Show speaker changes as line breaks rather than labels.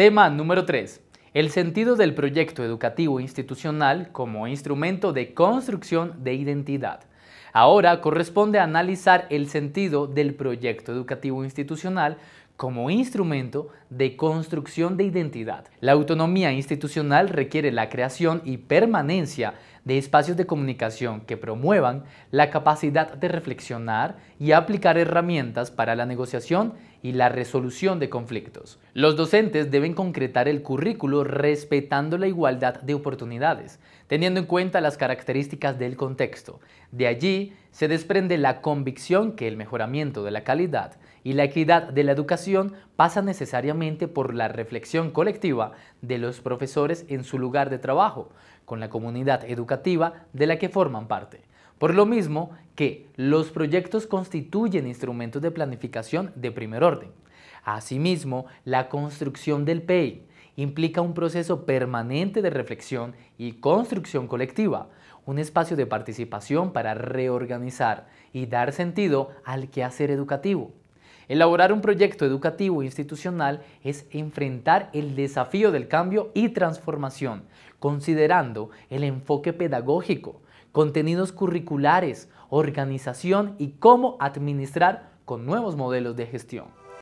Tema número 3. El sentido del proyecto educativo institucional como instrumento de construcción de identidad. Ahora corresponde analizar el sentido del proyecto educativo institucional como instrumento de construcción de identidad. La autonomía institucional requiere la creación y permanencia de espacios de comunicación que promuevan la capacidad de reflexionar y aplicar herramientas para la negociación y la resolución de conflictos. Los docentes deben concretar el currículo respetando la igualdad de oportunidades, teniendo en cuenta las características del contexto. De allí se desprende la convicción que el mejoramiento de la calidad y la equidad de la educación pasa necesariamente por la reflexión colectiva de los profesores en su lugar de trabajo, con la comunidad educativa de la que forman parte. Por lo mismo que los proyectos constituyen instrumentos de planificación de primer orden. Asimismo, la construcción del PEI implica un proceso permanente de reflexión y construcción colectiva, un espacio de participación para reorganizar y dar sentido al quehacer educativo. Elaborar un proyecto educativo e institucional es enfrentar el desafío del cambio y transformación, considerando el enfoque pedagógico, contenidos curriculares, organización y cómo administrar con nuevos modelos de gestión.